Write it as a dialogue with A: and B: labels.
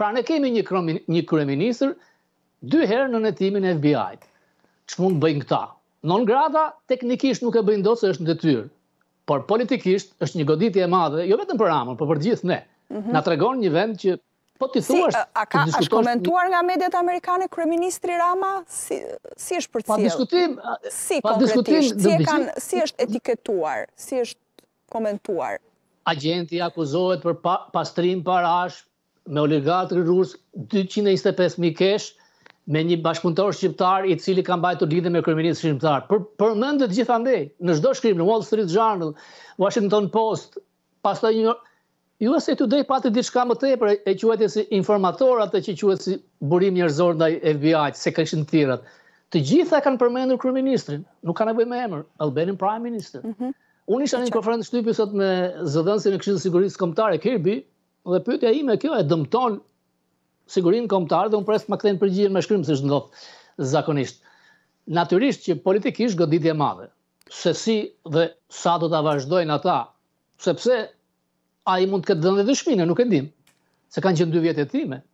A: Pra ne kemi një një kryeministër dy herë në hetimin e FBI-t. mund bëjnë këta? Non grata teknikisht nuk e bëjnë dot se është në detyrë, por politikisht është një goditje e madhe, jo vetëm për Amon, por për gjithë ne. Mhm. Na tregon një vend që Po ti thua si, a ka komentuar
B: nga mediat amerikane kryeministri Rama si si është përcjell. Pa diskutim, si konkretisht? diskutojmë e kanë si është etiketuar, si është komentuar.
A: Agjenti akuzohet për pastrim parash, me oligatri rus 225.000 kesh me një bashkëpunëtor shqiptar i cili ka mbajtur lidhje me kryeministin shqiptar. Për përmendet gjithandej në çdo shkrim në Wall Street Journal, Washington Post, pastaj një USA Today pati diçka më tepër e quajtë si informator atë që quhet si burim njerëzor ndaj fbi se ka të tirat. Të gjitha kanë përmendur kryeministrin, nuk kanë nevojë me emër, Albanian Prime Minister. Mhm. Unë isha në një shtypi sot me zëdhënësin e Këshillit të Sigurisë Kombëtare, Kirby, dhe pyetja ime kjo e dëmton sigurinë kombëtare dhe unë pres të më kthejnë përgjigjen me shkrim siç ndodh zakonisht. Natyrisht që politikisht goditje e madhe. Se si dhe sa do të vazhdojnë ata, sepse ai mund të ketë dhënë dëshmine, nuk e dim. Se kanë qenë dy vjet time,